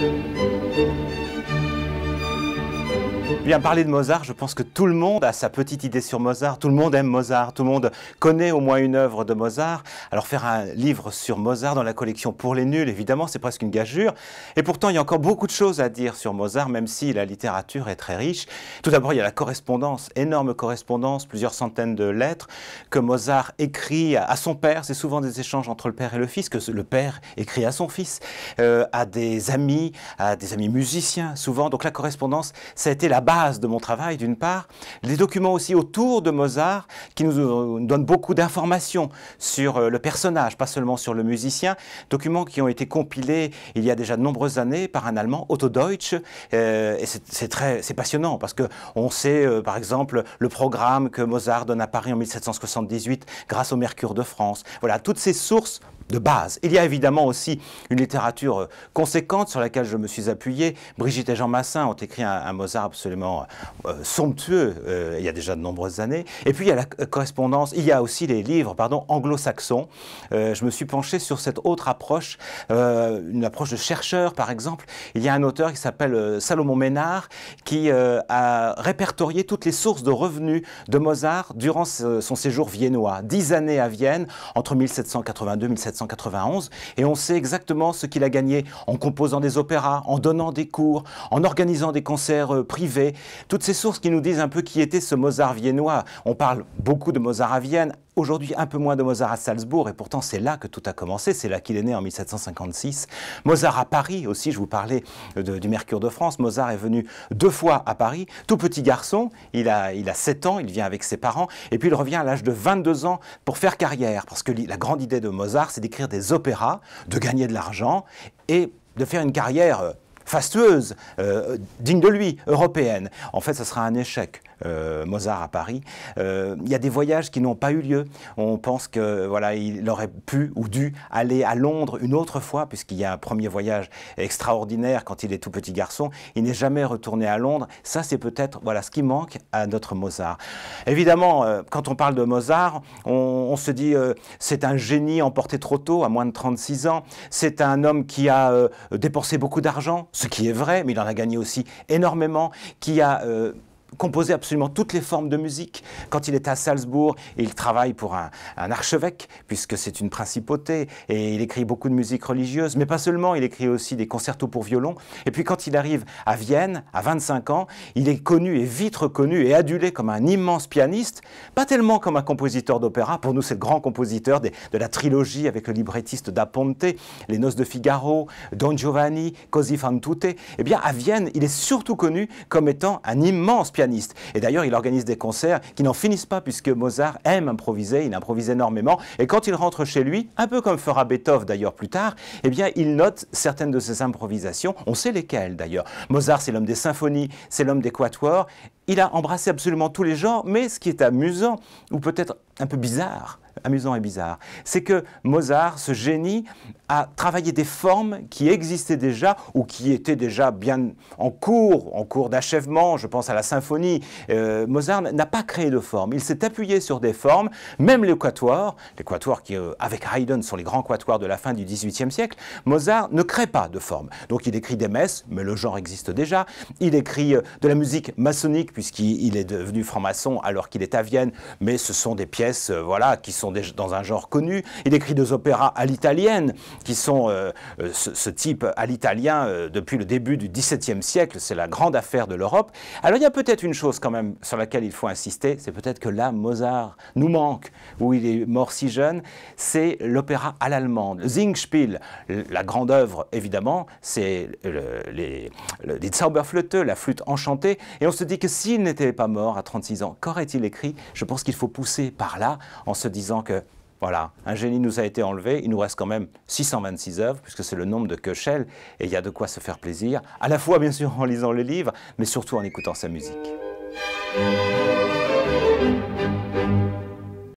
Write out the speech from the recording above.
thank you Bien parler de Mozart, je pense que tout le monde a sa petite idée sur Mozart, tout le monde aime Mozart, tout le monde connaît au moins une œuvre de Mozart. Alors faire un livre sur Mozart dans la collection pour les nuls, évidemment, c'est presque une gageure. Et pourtant, il y a encore beaucoup de choses à dire sur Mozart, même si la littérature est très riche. Tout d'abord, il y a la correspondance, énorme correspondance, plusieurs centaines de lettres que Mozart écrit à son père. C'est souvent des échanges entre le père et le fils que le père écrit à son fils, euh, à des amis, à des amis musiciens, souvent. Donc la correspondance, ça a été la de mon travail d'une part, les documents aussi autour de Mozart qui nous euh, donnent beaucoup d'informations sur euh, le personnage, pas seulement sur le musicien, documents qui ont été compilés il y a déjà de nombreuses années par un Allemand, Otto Deutsch, euh, et c'est très c'est passionnant parce que on sait par exemple le programme que Mozart donne à Paris en 1778 grâce au Mercure de France. Voilà, toutes ces sources de base. Il y a évidemment aussi une littérature euh, conséquente sur laquelle je me suis appuyé. Brigitte et Jean Massin ont écrit un, Mozart absolument euh, somptueux euh, il y a déjà de nombreuses années. Et puis il y a la correspondance, il y a aussi les livres pardon, anglo-saxons. je me suis penché sur cette autre approche, une approche de chercheur par exemple. Il y a un auteur qui s'appelle Salomon Ménard qui a répertorié toutes les sources de revenus de Mozart durant son séjour viennois. Dix années à Vienne, entre 1782 et 1782 et on sait exactement ce qu'il a gagné en composant des opéras, en donnant des cours, en organisant des concerts euh, privés. Toutes ces sources qui nous disent un peu qui était ce Mozart viennois. On parle beaucoup de Mozart à Vienne, aujourd'hui un peu moins de Mozart à Salzbourg, et pourtant c'est là que tout a commencé, c'est là qu'il est né en 1756. Mozart à Paris aussi, je vous parlais du Mercure de France, Mozart est venu deux fois à Paris, tout petit garçon, il a, il a 7 ans, il vient avec ses parents, et puis il revient à l'âge de 22 ans pour faire carrière, parce que la grande idée de Mozart, c'est d'écrire des opéras, de gagner de l'argent, et de faire une carrière euh, fastueuse, euh, digne de lui, européenne. En fait, ce sera un échec. Euh, Mozart à Paris. Euh, il y a des voyages qui n'ont pas eu lieu. On pense que voilà, il aurait pu ou dû aller à Londres une autre fois, puisqu'il y a un premier voyage extraordinaire quand il est tout petit garçon. Il n'est jamais retourné à Londres. Ça, c'est peut-être voilà ce qui manque à notre Mozart. Évidemment, euh, quand on parle de Mozart, on, se dit c'est un génie emporté trop tôt, à moins de 36 ans. C'est un homme qui a dépensé beaucoup d'argent, ce qui est vrai, mais il en a gagné aussi énormément, qui a composé absolument toutes les formes de musique. Quand il est à Salzbourg, il travaille pour un, un archevêque, puisque c'est une principauté, et il écrit beaucoup de musique religieuse, mais pas seulement, il écrit aussi des concertos pour violon. Et puis quand il arrive à Vienne, à 25 ans, il est connu et vite reconnu et adulé comme un immense pianiste, pas tellement comme un compositeur d'opéra, pour nous c'est le grand compositeur de la trilogie avec le librettiste da Ponte, Les Noces de Figaro, Don Giovanni, Così fan tutte. Eh bien à Vienne, il est surtout connu comme étant un immense pianiste et d'ailleurs, il organise des concerts qui n'en finissent pas, puisque Mozart aime improviser, il improvise énormément. Et quand il rentre chez lui, un peu comme fera Beethoven d'ailleurs plus tard, eh bien, il note certaines de ses improvisations. On sait lesquelles d'ailleurs. Mozart, c'est l'homme des symphonies, c'est l'homme des quatuors. Il a embrassé absolument tous les genres, mais ce qui est amusant, ou peut-être un peu bizarre, amusant et bizarre. C'est que Mozart, ce génie, a travaillé des formes qui existaient déjà ou qui étaient déjà bien en cours, en cours d'achèvement. Je pense à la symphonie. Euh, Mozart n'a pas créé de forme. Il s'est appuyé sur des formes, même les quatuors, les quatuors qui, euh, avec Haydn, sont les grands quatuors de la fin du XVIIIe siècle. Mozart ne crée pas de forme. Donc il écrit des messes, mais le genre existe déjà. Il écrit euh, de la musique maçonnique, puisqu'il est devenu franc-maçon alors qu'il est à Vienne, mais ce sont des pièces voilà, qui sont dans un genre connu. Il écrit deux opéras à l'italienne, qui sont euh, euh, ce, type à l'italien euh, depuis le début du XVIIe siècle. C'est la grande affaire de l'Europe. Alors il y a peut-être une chose quand même sur laquelle il faut insister, c'est peut-être que là, Mozart nous manque, où il est mort si jeune, c'est l'opéra à l'allemande, Zingspiel. La grande œuvre, évidemment, c'est le, les, le, die Zauberflöte, la flûte enchantée. Et on se dit que s'il n'était pas mort à 36 ans, qu'aurait-il écrit Je pense qu'il faut pousser par là en se disant que voilà, un génie nous a été enlevé, il nous reste quand même 626 œuvres, puisque c'est le nombre de Köchel, et il y a de quoi se faire plaisir, à la fois bien sûr en lisant le livre, mais surtout en écoutant sa musique.